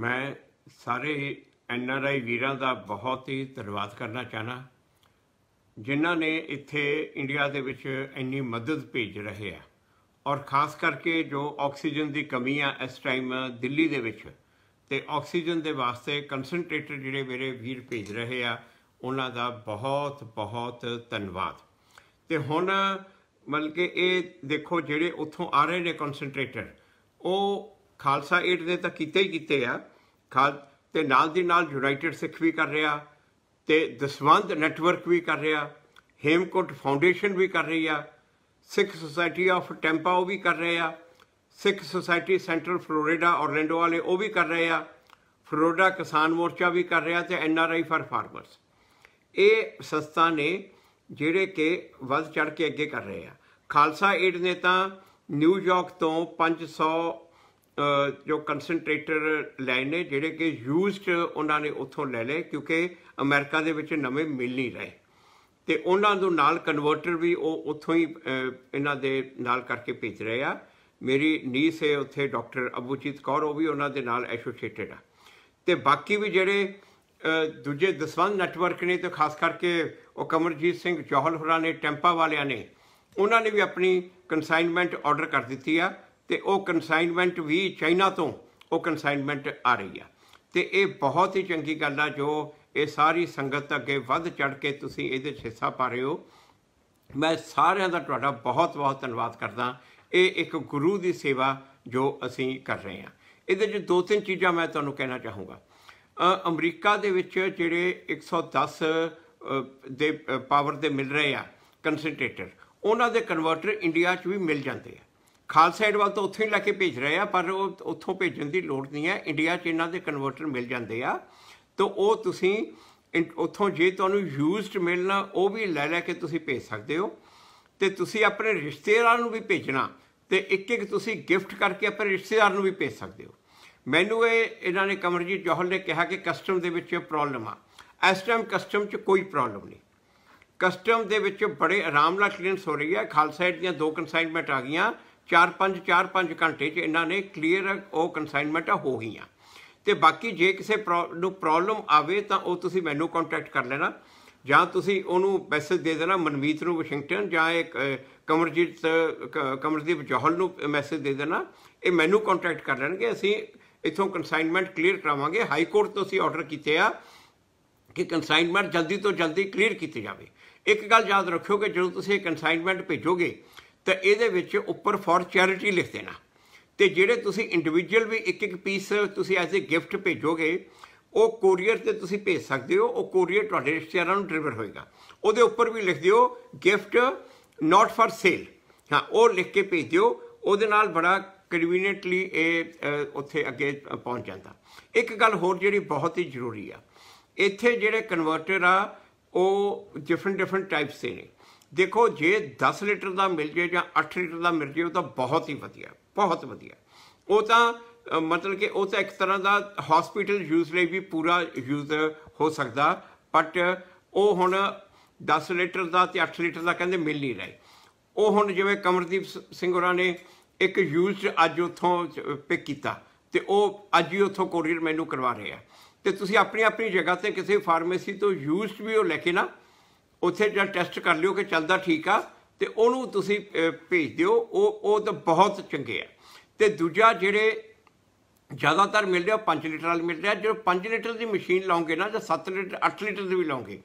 ਮੈਂ ਸਾਰੇ ਐਨ ਆਰ ਆਈ ਵੀਰਾਂ ਦਾ ਬਹੁਤ ਹੀ ਧੰਨਵਾਦ ਕਰਨਾ ਚਾਹਨਾ ਜਿਨ੍ਹਾਂ ਨੇ ਇੱਥੇ ਇੰਡੀਆ ਦੇ ਵਿੱਚ ਇੰਨੀ ਮਦਦ ਭੇਜ ਰਹੇ ਆ ਔਰ ਖਾਸ ਕਰਕੇ ਜੋ ਆਕਸੀਜਨ ਦੀ ਕਮੀ ਆ ਇਸ ਟਾਈਮ ਦਿੱਲੀ ਦੇ ਵਿੱਚ ਤੇ ਆਕਸੀਜਨ ਦੇ ਵਾਸਤੇ ਕਨਸੈਂਟਰੇਟਰ ਜਿਹੜੇ ਮੇਰੇ ਵੀਰ ਭੇਜ ਰਹੇ ਆ ਉਹਨਾਂ ਦਾ ਬਹੁਤ ਬਹੁਤ ਧੰਨਵਾਦ ਤੇ ਹੁਣ ਮਤਲਬ ਕਿ ਇਹ ਦੇਖੋ ਜਿਹੜੇ ਉੱਥੋਂ ਆ ਰਹੇ ਨੇ ਕਨਸੈਂਟਰੇਟਰ ਉਹ ਖਾਲਸਾ ਏਡ ਨੇ ਤਾਂ ਕੀਤੇ ਹੀ ਕੀਤੇ ਆ ਖਾਲ ਤੇ ਨਾਲ ਦੀ ਨਾਲ ਯੂਨਾਈਟਿਡ ਸਿੱਖ ਵੀ ਕਰ ਰਿਹਾ ਤੇ ਦਸਵੰਦ ਨੈਟਵਰਕ ਵੀ ਕਰ ਰਿਹਾ ਹੇਮਕੋਟ ਫਾਊਂਡੇਸ਼ਨ ਵੀ ਕਰ ਰਹੀ ਆ ਸਿੱਖ ਸੁਸਾਇਟੀ ਆਫ ਟੈਂਪਾ ਉਹ ਵੀ ਕਰ ਰਹੇ ਆ Sikh society central Florida Orlando ਵਾਲੇ ਉਹ ਵੀ ਕਰ ਰਹੇ ਆ ਫਲੋਰੀਡਾ ਕਿਸਾਨ ਮੋਰਚਾ ਵੀ ਕਰ ਰਿਹਾ ਤੇ N R I for farmers ਇਹ ਸੰਸਥਾ ਨੇ ਜਿਹੜੇ ਕਿ ਵੱਧ ਚੜ ਕੇ ਅੱਗੇ ਕਰ ਰਹੇ ਆ ਖਾਲਸਾ ਏਡ ਨੇ ਤਾਂ ਨਿਊਯਾਰਕ ਤੋਂ 500 ਜੋ ਕਨਸੈਂਟਰੇਟਰ ਲੈ ਨੇ ਜਿਹੜੇ ਕਿ ਯੂਜ਼ਡ ਉਹਨਾਂ ਨੇ ਉੱਥੋਂ ਲੈ ਲਏ ਕਿਉਂਕਿ ਅਮਰੀਕਾ ਦੇ ਵਿੱਚ ਨਵੇਂ ਮਿਲ ਨਹੀਂ ਰਹੇ ਤੇ ਉਹਨਾਂ ਨੂੰ ਨਾਲ ਕਨਵਰਟਰ ਵੀ ਉਹ ਉੱਥੋਂ ਹੀ ਇਹਨਾਂ ਦੇ ਨਾਲ ਕਰਕੇ ਭੇਜ ਰਹੇ ਆ ਮੇਰੀ ਨੀਸ ਹੈ ਉੱਥੇ ਡਾਕਟਰ ਅਬੂਜੀਤ ਕੌਰ ਉਹ ਵੀ ਉਹਨਾਂ ਦੇ ਨਾਲ ਐਸੋਸੀਏਟਡ ਆ ਤੇ ਬਾਕੀ ਵੀ ਜਿਹੜੇ ਦੂਜੇ ਦਸਵੰਦ ਨੈਟਵਰਕ ਨੇ ਤੇ ਖਾਸ ਕਰਕੇ ਉਹ ਕਮਰਜੀਤ ਸਿੰਘ ਜੋਹਲ ਹੋਰਾਂ ਨੇ ਟੈਂਪਾ ਵਾਲਿਆਂ ਨੇ ਉਹਨਾਂ ਨੇ ਵੀ ਆਪਣੀ ਕਨਸਾਈਨਮੈਂਟ ਆਰਡਰ ਕਰ ਦਿੱਤੀ ਆ ਤੇ ਉਹ ਕਨਸਾਈਨਮੈਂਟ ਵੀ ਚਾਈਨਾ ਤੋਂ ਉਹ ਕਨਸਾਈਨਮੈਂਟ ਆ ਰਹੀ ਆ ਤੇ ਇਹ ਬਹੁਤ ਹੀ ਚੰਗੀ ਗੱਲ ਆ ਜੋ ਇਹ ਸਾਰੀ ਸੰਗਤ ਅੱਗੇ ਵੱਧ ਚੜ ਕੇ ਤੁਸੀਂ ਇਹਦੇ ਵਿੱਚ ਹਿੱਸਾ ਪਾ ਰਹੇ ਹੋ ਮੈਂ ਸਾਰਿਆਂ ਦਾ ਤੁਹਾਡਾ ਬਹੁਤ-ਬਹੁਤ ਧੰਨਵਾਦ ਕਰਦਾ ਇਹ ਇੱਕ ਗੁਰੂ ਦੀ ਸੇਵਾ ਜੋ ਅਸੀਂ ਕਰ ਰਹੇ ਹਾਂ ਇਹਦੇ ਵਿੱਚ ਦੋ ਤਿੰਨ ਚੀਜ਼ਾਂ ਮੈਂ ਤੁਹਾਨੂੰ ਕਹਿਣਾ ਚਾਹੂੰਗਾ ਅਮਰੀਕਾ ਦੇ ਵਿੱਚ ਜਿਹੜੇ 110 ਦੇ ਪਾਵਰ ਦੇ ਮਿਲ ਰਹੇ ਆ ਕਨਸੈਂਟਰੇਟਰ ਉਹਨਾਂ ਦੇ ਕਨਵਰਟਰ ਇੰਡੀਆ 'ਚ ਵੀ ਮਿਲ ਜਾਂਦੇ ਆ ਖਾਲਸਾ ਏਡ ਵੱਲ ਤਾਂ ਉੱਥੇ ਹੀ ਲੈ ਕੇ ਭੇਜ ਰਹੇ ਆ ਪਰ ਉਹ ਉੱਥੋਂ ਭੇਜਣ ਦੀ ਲੋੜ ਨਹੀਂ ਹੈ ਇੰਡੀਆ 'ਚ ਇਹਨਾਂ ਦੇ ਕਨਵਰਟਰ ਮਿਲ ਜਾਂਦੇ ਆ ਤਾਂ ਉਹ ਤੁਸੀਂ ਉੱਥੋਂ ਜੇ ਤੁਹਾਨੂੰ ਯੂਜ਼ਡ ਮਿਲਣਾ ਉਹ ਵੀ ਲੈ ਲੈ ਕੇ ਤੁਸੀਂ ਭੇਜ ਸਕਦੇ ਹੋ ਤੇ ਤੁਸੀਂ ਆਪਣੇ ਰਿਸ਼ਤੇਦਾਰਾਂ ਨੂੰ ਵੀ ਭੇਜਣਾ ਤੇ ਇੱਕ ਇੱਕ ਤੁਸੀਂ ਗਿਫਟ ਕਰਕੇ ਆਪਣੇ ਰਿਸ਼ਤੇਦਾਰ ਨੂੰ ਵੀ ਭੇਜ ਸਕਦੇ ਹੋ ਮੈਨੂੰ ਇਹ ਇਹਨਾਂ ਨੇ ਕਮਰਜੀਤ ਜੋਹਲ ਨੇ ਕਿਹਾ ਕਿ ਕਸਟਮ ਦੇ ਵਿੱਚ ਪ੍ਰੋਬਲਮ ਆ ਇਸ ਟਾਈਮ ਕਸਟਮ 'ਚ ਕੋਈ ਪ੍ਰੋਬਲਮ ਨਹੀਂ ਕਸਟਮ ਦੇ ਵਿੱਚ ਬੜੇ ਆਰਾਮ ਨਾਲ ਕਲੀਅਰੈਂਸ ਹੋ ਰਹੀ ਹੈ ਖਾਲਸਾ ਏਡ ਦੀਆਂ ਦੋ ਕਨਸਾਈਨਮੈਂਟ ਆ ਗਈਆਂ 4-5 4-5 ਘੰਟੇ 'ਚ ਇਹਨਾਂ ਨੇ ਕਲੀਅਰ ਉਹ ਕਨਸਾਈਨਮੈਂਟਾਂ ਹੋ ਗਈਆਂ ਤੇ ਬਾਕੀ ਜੇ ਕਿਸੇ ਨੂੰ ਪ੍ਰੋਬਲਮ ਆਵੇ ਤਾਂ ਉਹ ਤੁਸੀਂ ਮੈਨੂੰ ਕੰਟੈਕਟ ਕਰ ਲੈਣਾ ਜਾਂ ਤੁਸੀਂ ਉਹਨੂੰ ਮੈਸੇਜ ਦੇ ਦੇਣਾ ਮਨਮੀਤ ਨੂੰ ਵਾਸ਼ਿੰਗਟਨ ਜਾਂ ਇੱਕ ਕਮਰਜੀਤ ਕਮਰਦੀਪ ਜੋਹਲ ਨੂੰ ਮੈਸੇਜ ਦੇ ਦੇਣਾ ਇਹ ਮੈਨੂੰ ਕੰਟੈਕਟ ਕਰ ਲੈਣਗੇ ਅਸੀਂ ਇਥੋਂ ਕਨਸਾਈਨਮੈਂਟ ਕਲੀਅਰ ਕਰਾਵਾਂਗੇ ਹਾਈ ਕੋਰਟ ਤੋਂ ਅਸੀਂ ਆਰਡਰ ਕੀਤੇ ਆ ਕਿ ਕਨਸਾਈਨਮੈਂਟ ਜਲਦੀ ਤੋਂ ਜਲਦੀ ਕਲੀਅਰ ਕੀਤੀ ਜਾਵੇ ਇੱਕ ਗੱਲ ਯਾਦ ਰੱਖਿਓ ਕਿ ਜਦੋਂ ਤੁਸੀਂ ਕਨਸਾਈਨਮੈਂਟ ਭੇਜੋਗੇ ਤਾਂ ਇਹਦੇ ਵਿੱਚ ਉੱਪਰ ਫॉर ਚੈਰਿਟੀ ਲਿਖ ਦੇਣਾ ਤੇ ਜਿਹੜੇ ਤੁਸੀਂ ਇੰਡੀਵਿਜੂਅਲ ਵੀ ਇੱਕ ਇੱਕ ਪੀਸ ਤੁਸੀਂ ਐਜ਼ ਅ ਗਿਫਟ ਭੇਜੋਗੇ ਉਹ ਕੋਰੀਅਰ ਤੇ ਤੁਸੀਂ ਭੇਜ ਸਕਦੇ ਹੋ ਉਹ ਕੋਰੀਅਰ ਤੁਹਾਡੇ ਰਿਸ਼ਤੇਦਾਰਾਂ ਨੂੰ ਡਿਲੀਵਰ ਹੋਏਗਾ ਉਹਦੇ ਉੱਪਰ ਵੀ ਲਿਖ ਦਿਓ ਗਿਫਟ ਨਾਟ ਫॉर ਸੇਲ ਹਾਂ ਉਹ ਲਿਖ ਕੇ ਭੇਜ ਦਿਓ ਉਹਦੇ ਨਾਲ ਬੜਾ ਕਨਵੀਨੀਐਂਟਲੀ ਇਹ ਉੱਥੇ ਅੱਗੇ ਪਹੁੰਚ ਜਾਂਦਾ ਇੱਕ ਗੱਲ ਹੋਰ ਜਿਹੜੀ ਬਹੁਤ ਹੀ ਜ਼ਰੂਰੀ ਆ ਇੱਥੇ ਜਿਹੜੇ ਕਨਵਰਟਰ ਆ ਉਹ ਡਿਫਰੈਂਟ ਡਿਫਰੈਂਟ ਟਾਈਪਸ ਦੇ ਨੇ ਦੇਖੋ ਜੇ 10 ਲੀਟਰ ਦਾ ਮਿਲ ਜੇ ਜਾਂ 8 ਲੀਟਰ ਦਾ ਮਿਲ ਜੇ ਉਹ ਤਾਂ ਬਹੁਤ ਹੀ ਵਧੀਆ ਬਹੁਤ ਵਧੀਆ ਉਹ ਤਾਂ ਮਤਲਬ ਕਿ ਉਹ ਤਾਂ ਇੱਕ ਤਰ੍ਹਾਂ ਦਾ ਹਸਪੀਟਲ ਯੂਜ਼ ਲਈ ਵੀ ਪੂਰਾ ਯੂਜ਼ ਹੋ ਸਕਦਾ ਬਟ ਉਹ ਹੁਣ 10 ਲੀਟਰ ਦਾ ਤੇ 8 ਲੀਟਰ ਦਾ ਕਹਿੰਦੇ ਮਿਲ ਨਹੀਂ ਰਹੇ ਉਹ ਹੁਣ ਜਿਵੇਂ ਕਮਰਦੀਪ ਸਿੰਘ ਹੋਰਾਂ ਨੇ ਇੱਕ ਯੂਜ਼ਡ ਅੱਜ ਉਥੋਂ ਪਿਕ ਕੀਤਾ ਤੇ ਉਹ ਅੱਜ ਹੀ ਉਥੋਂ ਕੋਰੀਅਰ ਮੈਨੂੰ ਕਰਵਾ ਰਹੇ ਆ ਤੇ ਤੁਸੀਂ ਆਪਣੀ ਆਪਣੀ ਜਗ੍ਹਾ ਤੇ ਕਿਸੇ ਫਾਰਮੇਸੀ ਤੋਂ ਯੂਜ਼ਡ ਵੀ ਉਹ ਲੈ ਕੇ ਨਾ ਉੱਥੇ ਜਦ ਟੈਸਟ ਕਰ ਲਿਓ ਕਿ ਚੱਲਦਾ ਠੀਕ ਆ ਤੇ ਉਹਨੂੰ ਤੁਸੀਂ ਭੇਜ ਦਿਓ ਉਹ ਉਹ ਤਾਂ ਬਹੁਤ ਚੰਗੇ ਆ ਤੇ ਦੂਜਾ ਜਿਹੜੇ ਜ਼ਿਆਦਾਤਰ ਮਿਲ ਰਿਹਾ 5 ਲੀਟਰ ਵਾਲੀ ਮਿਲ ਰਿਹਾ ਜੋ 5 ਲੀਟਰ ਦੀ ਮਸ਼ੀਨ ਲਾਉਂਗੇ ਨਾ ਜਾਂ 7 ਲੀਟਰ 8 ਲੀਟਰ ਦੀ ਵੀ ਲਾਉਂਗੇ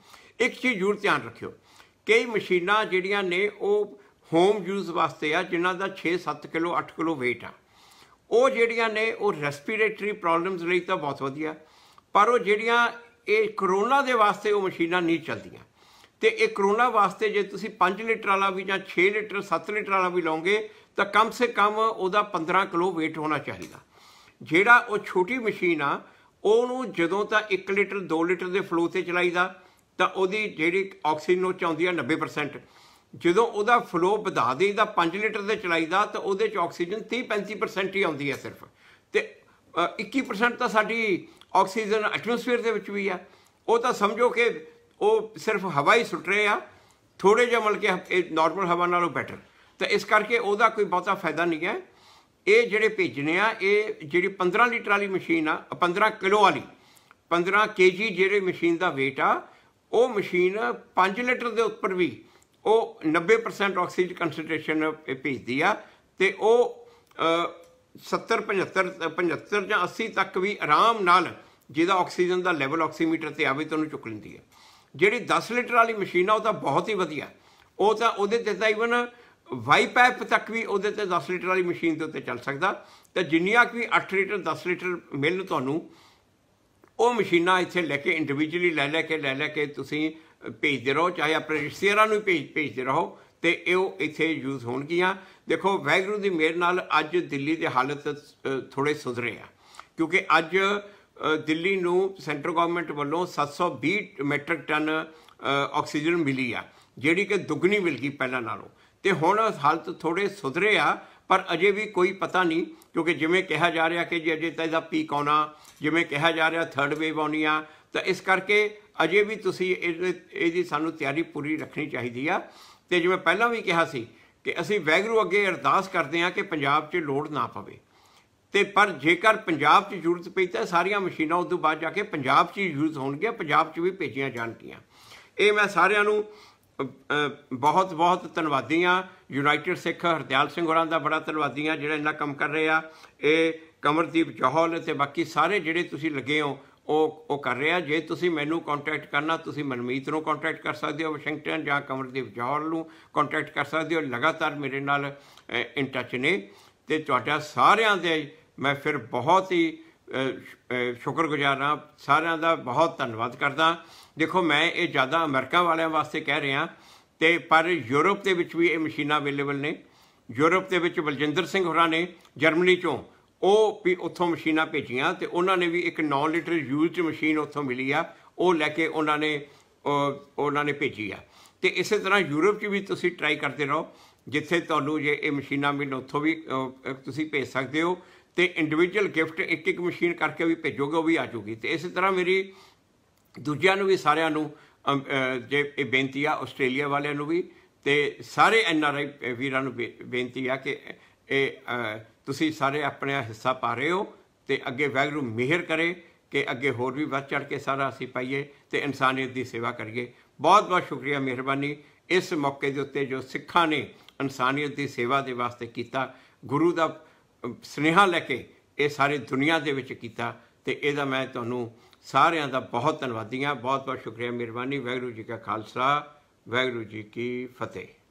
ਇੱਕ ਚੀਜ਼ ਜ਼ਰੂਰ ਧਿਆਨ ਰੱਖਿਓ ਕਈ ਮਸ਼ੀਨਾਂ ਜਿਹੜੀਆਂ ਨੇ ਉਹ ਹੋਮ ਯੂਜ਼ ਵਾਸਤੇ ਆ ਜਿਨ੍ਹਾਂ ਦਾ 6-7 ਕਿਲੋ 8 ਕਿਲੋ weight ਆ ਉਹ ਜਿਹੜੀਆਂ ਨੇ ਉਹ ਰੈਸਪੀਰੇਟਰੀ ਪ੍ਰੋਬਲਮਸ ਲਈ ਤਾਂ ਬਹੁਤ ਵਧੀਆ ਪਰ ਉਹ ਜਿਹੜੀਆਂ ਇਹ ਕਰੋਨਾ ਦੇ ਵਾਸਤੇ ਉਹ ਮਸ਼ੀਨਾਂ ਨਹੀਂ ਚੱਲਦੀਆਂ ਤੇ ਇਹ ਕਰੋਨਾ ਵਾਸਤੇ ਜੇ ਤੁਸੀਂ 5 ਲੀਟਰ ਵਾਲਾ ਵੀ ਜਾਂ 6 ਲੀਟਰ 7 ਲੀਟਰ ਵਾਲਾ ਵੀ ਲਓਗੇ ਤਾਂ ਕਮ ਸੇ ਕਮ ਉਹਦਾ 15 ਕਿਲੋ weight ਹੋਣਾ ਚਾਹੀਦਾ ਜਿਹੜਾ ਉਹ ਛੋਟੀ ਮਸ਼ੀਨ ਆ ਉਹਨੂੰ ਜਦੋਂ ਤਾਂ 1 ਲੀਟਰ 2 ਲੀਟਰ ਦੇ ਫਲੋ ਤੇ ਚਲਾਈਦਾ ਤਾਂ ਉਹਦੀ ਜਿਹੜੀ ਆਕਸੀਜਨ ਉਹ ਚਾਹੁੰਦੀ ਆ 90% ਜਦੋਂ ਉਹਦਾ ਫਲੋ ਵਧਾ ਦੇਈਦਾ 5 ਲੀਟਰ ਦੇ ਚਲਾਈਦਾ ਤਾਂ ਉਹਦੇ ਚ ਆਕਸੀਜਨ 30 35% ਹੀ ਆਉਂਦੀ ਆ ਸਿਰਫ ਤੇ 21% ਤਾਂ ਸਾਡੀ ਆਕਸੀਜਨ ਐਟਮੋਸਫੇਅਰ ਦੇ ਵਿੱਚ ਵੀ ਆ ਉਹ ਤਾਂ ਸਮਝੋ ਕਿ ਉਹ ਸਿਰਫ ਹਵਾ ਹੀ ਸੁੱਟ ਰਹੇ ਆ ਥੋੜੇ ਜਿਹਾ ਮਲ ਕੇ ਨਾਰਮਲ ਹਵਾ ਨਾਲੋਂ ਬੈਟਰ ਤਾਂ ਇਸ ਕਰਕੇ ਉਹਦਾ ਕੋਈ ਬਹੁਤਾ ਫਾਇਦਾ ਨਹੀਂ ਹੈ ਇਹ ਜਿਹੜੇ ਭੇਜਨੇ ਆ ਇਹ ਜਿਹੜੀ 15 ਲੀਟਰ ਵਾਲੀ ਮਸ਼ੀਨ ਆ 15 ਕਿਲੋ ਵਾਲੀ 15 ਕੇਜੀ ਜਿਹੜੇ ਮਸ਼ੀਨ ਦਾ weight ਆ ਉਹ ਮਸ਼ੀਨ 5 ਲੀਟਰ ਦੇ ਉੱਪਰ ਵੀ ਉਹ 90% ਆਕਸੀਜਨ ਕਨਸੈਂਟ੍ਰੇਸ਼ਨ ਭੇਜਦੀ ਆ ਤੇ ਉਹ 70 75 75 ਜਾਂ 80 ਤੱਕ ਵੀ ਆਰਾਮ ਨਾਲ ਜਿਹਦਾ ਆਕਸੀਜਨ ਦਾ ਲੈਵਲ ਆਕਸੀਮੀਟਰ ਤੇ ਆਵੇ ਤੁਹਾਨੂੰ ਚੁੱਕ ਲੈਂਦੀ ਹੈ ਜਿਹੜੀ 10 ਲੀਟਰ ਵਾਲੀ ਮਸ਼ੀਨ ਆ ਉਹ ਤਾਂ ਬਹੁਤ ਹੀ ਵਧੀਆ ਉਹ ਤਾਂ ਉਹਦੇ ਤੇ ਤਾਂ ਇਵਨ ਵਾਈਪੈਪ ਤੱਕ ਵੀ ਉਹਦੇ ਤੇ 10 ਲੀਟਰ ਵਾਲੀ ਮਸ਼ੀਨ ਦੇ ਉੱਤੇ ਚੱਲ ਸਕਦਾ ਤੇ ਜਿੰਨੀਆਂ ਕਿ 8 ਲੀਟਰ 10 ਲੀਟਰ ਮਿਲਣ ਤੁਹਾਨੂੰ ਉਹ ਮਸ਼ੀਨਾਂ ਇੱਥੇ ਲੈ ਕੇ ਇੰਡੀਵਿਜੂਅਲੀ ਲੈ ਲੈ ਕੇ ਲੈ ਲੈ ਕੇ ਤੁਸੀਂ ਭੇਜਦੇ ਰਹੋ ਚਾਹੇ ਆਪਣੇ ਰਿਸ਼ਤੇਦਾਰਾਂ ਨੂੰ ਭੇਜ ਭੇਜਦੇ ਰਹੋ ਤੇ ਇਹ ਉਹ ਇੱਥੇ ਯੂਜ਼ ਹੋਣਗੀਆਂ ਦੇਖੋ ਵੈਗਰੂ ਦੀ ਮੇਰ ਨਾਲ ਅੱਜ ਦਿੱਲੀ ਦੇ ਹਾਲਤ ਥੋੜੇ ਸੁਧਰੇ ਆ ਕਿਉਂਕਿ ਅੱਜ ਦਿੱਲੀ ਨੂੰ ਸੈਂਟਰ ਗਵਰਨਮੈਂਟ ਵੱਲੋਂ 720 ਮੈਟ੍ਰਿਕ ਟਨ ਆਕਸੀਜਨ ਮਿਲੀ ਆ ਜਿਹੜੀ ਕਿ ਦੁੱਗਣੀ ਮਿਲ ਗਈ ਪਹਿਲਾਂ ਨਾਲੋਂ ਤੇ ਹੁਣ ਹਾਲਤ ਥੋੜੇ ਸੁਧਰੇ ਆ ਪਰ ਅਜੇ ਵੀ ਕੋਈ ਪਤਾ ਨਹੀਂ ਕਿਉਂਕਿ ਜਿਵੇਂ ਕਿਹਾ ਜਾ ਰਿਹਾ ਕਿ ਜੇ ਅਜੇ ਤਾਂ ਇਹਦਾ ਪੀਕ ਆਉਣਾ ਜਿਵੇਂ ਕਿਹਾ ਜਾ ਰਿਹਾ ਥਰਡ ਵੇਵ ਆਉਣੀ ਆ ਤਾਂ ਇਸ ਕਰਕੇ ਅਜੇ ਵੀ ਤੁਸੀਂ ਇਹਦੀ ਸਾਨੂੰ ਤਿਆਰੀ ਪੂਰੀ ਰੱਖਣੀ ਚਾਹੀਦੀ ਆ ਤੇ ਜਿਵੇਂ ਪਹਿਲਾਂ ਵੀ ਕਿਹਾ ਸੀ ਕਿ ਅਸੀਂ ਵੈਗਰੂ ਅੱਗੇ ਅਰਦਾਸ ਕਰਦੇ ਆ ਕਿ ਪੰਜਾਬ 'ਚ ਲੋੜ ਨਾ ਪਵੇ ਤੇ ਪਰ ਜੇਕਰ ਪੰਜਾਬ 'ਚ ਜ਼ਰੂਰਤ ਪਈ ਤਾਂ ਸਾਰੀਆਂ ਮਸ਼ੀਨਾਂ ਉਸ ਤੋਂ ਬਾਅਦ ਜਾ ਕੇ ਪੰਜਾਬ 'ਚ ਯੂਜ਼ ਹੋਣਗੀਆਂ ਪੰਜਾਬ 'ਚ ਵੀ ਭੇਜੀਆਂ ਜਾਣਗੀਆਂ ਇਹ ਮੈਂ ਸਾਰਿਆਂ ਨੂੰ ਬਹੁਤ ਬਹੁਤ ਧੰਨਵਾਦੀ ਆ ਯੂਨਾਈਟਿਡ ਸਿੱਖ ਹਰਦਿਆਲ ਸਿੰਘ ਹੋਰਾਂ ਦਾ ਬੜਾ ਧੰਨਵਾਦੀ ਆ ਜਿਹੜਾ ਇੰਨਾ ਕੰਮ ਕਰ ਰਹੇ ਆ ਇਹ ਕਮਰਦੀਪ ਜੋਹਲ ਤੇ ਬਾਕੀ ਸਾਰੇ ਜਿਹੜੇ ਤੁਸੀਂ ਲੱਗੇ ਹੋ ਉਹ ਉਹ ਕਰ ਰਿਹਾ ਜੇ ਤੁਸੀਂ ਮੈਨੂੰ ਕੰਟੈਕਟ ਕਰਨਾ ਤੁਸੀਂ ਮਨਮੀਤ ਨੂੰ ਕੰਟੈਕਟ ਕਰ ਸਕਦੇ ਹੋ ਵਾਸ਼ਿੰਗਟਨ ਜਾਂ ਕਮਰਦੀਪ ਜੋਹਲ ਨੂੰ ਕੰਟੈਕਟ ਕਰ ਸਕਦੇ ਹੋ ਲਗਾਤਾਰ ਮੇਰੇ ਨਾਲ ਇਨ ਟੱਚ ਨੇ ਤੇ ਤੁਹਾਡਾ ਸਾਰਿਆਂ ਦੇ ਮੈਂ ਫਿਰ ਬਹੁਤ ਹੀ ਸ਼ੁਕਰਗੁਜ਼ਾਰ ਹਾਂ ਸਾਰਿਆਂ ਦਾ ਬਹੁਤ ਧੰਨਵਾਦ ਕਰਦਾ ਦੇਖੋ ਮੈਂ ਇਹ ਜ਼ਿਆਦਾ ਅਮਰੀਕਾ ਵਾਲਿਆਂ ਵਾਸਤੇ ਕਹਿ ਰਿਹਾ ਤੇ ਪਰ ਯੂਰਪ ਦੇ ਵਿੱਚ ਵੀ ਇਹ ਮਸ਼ੀਨਾਂ ਅਵੇਲੇਬਲ ਨੇ ਯੂਰਪ ਦੇ ਵਿੱਚ ਬਲਜਿੰਦਰ ਸਿੰਘ ਹੋਰਾਂ ਨੇ ਜਰਮਨੀ ਚੋਂ ਉਹ ਵੀ ਉੱਥੋਂ ਮਸ਼ੀਨਾਂ ਭੇਜੀਆਂ ਤੇ ਉਹਨਾਂ ਨੇ ਵੀ ਇੱਕ 9 ਲੀਟਰ ਯੂਜ਼ਡ ਮਸ਼ੀਨ ਉੱਥੋਂ ਮਿਲੀ ਆ ਉਹ ਲੈ ਕੇ ਉਹਨਾਂ ਨੇ ਉਹਨਾਂ ਨੇ ਭੇਜੀ ਆ ਤੇ ਇਸੇ ਤਰ੍ਹਾਂ ਯੂਰਪ 'ਚ ਵੀ ਤੁਸੀਂ ਟਰਾਈ ਕਰਦੇ ਰਹੋ ਜਿੱਥੇ ਤੁਹਾਨੂੰ ਜੇ ਇਹ ਮਸ਼ੀਨਾਂ ਮਿਲਣ ਉੱਥੋਂ ਵੀ ਤੁਸੀਂ ਭੇਜ ਸਕਦੇ ਹੋ ਤੇ ਇੰਡੀਵਿਜੂਅਲ ਗਿਫਟ ਇੱਕ ਇੱਕ ਮਸ਼ੀਨ ਕਰਕੇ ਵੀ ਭੇਜੋਗੇ ਉਹ ਵੀ ਆ ਜੂਗੀ ਤੇ ਇਸੇ ਤਰ੍ਹਾਂ ਮੇਰੀ ਦੂਜਿਆਂ ਨੂੰ ਵੀ ਸਾਰਿਆਂ ਨੂੰ ਜੇ ਇਹ ਬੇਨਤੀ ਆ ਆਸਟ੍ਰੇਲੀਆ ਵਾਲਿਆਂ ਨੂੰ ਵੀ ਤੇ ਸਾਰੇ ਐਨ ਆਰ ਆਈ ਵੀਰਾਂ ਨੂੰ ਬੇਨਤੀ ਆ ਕਿ ਇਹ ਤੁਸੀਂ ਸਾਰੇ ਆਪਣੇ ਹਿੱਸਾ ਪਾ ਰਹੇ ਹੋ ਤੇ ਅੱਗੇ ਵੈਗਰੂ ਮਿਹਰ ਕਰੇ ਕਿ ਅੱਗੇ ਹੋਰ ਵੀ ਵੱਧ ਚੜ ਕੇ ਸਾਰਾ ਅਸੀਂ ਪਾਈਏ ਤੇ ਇਨਸਾਨੀਅਤ ਦੀ ਸੇਵਾ ਕਰੀਏ ਬਹੁਤ ਬਹੁਤ ਸ਼ੁਕਰੀਆ ਮਿਹਰਬਾਨੀ ਇਸ ਮੌਕੇ ਦੇ ਉੱਤੇ ਜੋ ਸਿੱਖਾਂ ਨੇ ਇਨਸਾਨੀਅਤ ਦੀ ਸੇਵਾ ਦੇ ਵਾਸਤੇ ਕੀਤਾ ਗੁਰੂ ਦਾ ਸੁਨੇਹਾ ਲੈ ਕੇ ਇਹ ਸਾਰੀ ਦੁਨੀਆ ਦੇ ਵਿੱਚ ਕੀਤਾ ਤੇ ਇਹਦਾ ਮੈਂ ਤੁਹਾਨੂੰ ਸਾਰਿਆਂ ਦਾ ਬਹੁਤ ਧੰਨਵਾਦੀ ਬਹੁਤ ਬਹੁਤ ਸ਼ੁਕਰੀਆ ਮਿਹਰਬਾਨੀ ਵੈਗਰੂ ਜੀ ਕਾ ਖਾਲਸਾ ਵੈਗਰੂ ਜੀ ਕੀ ਫਤਿਹ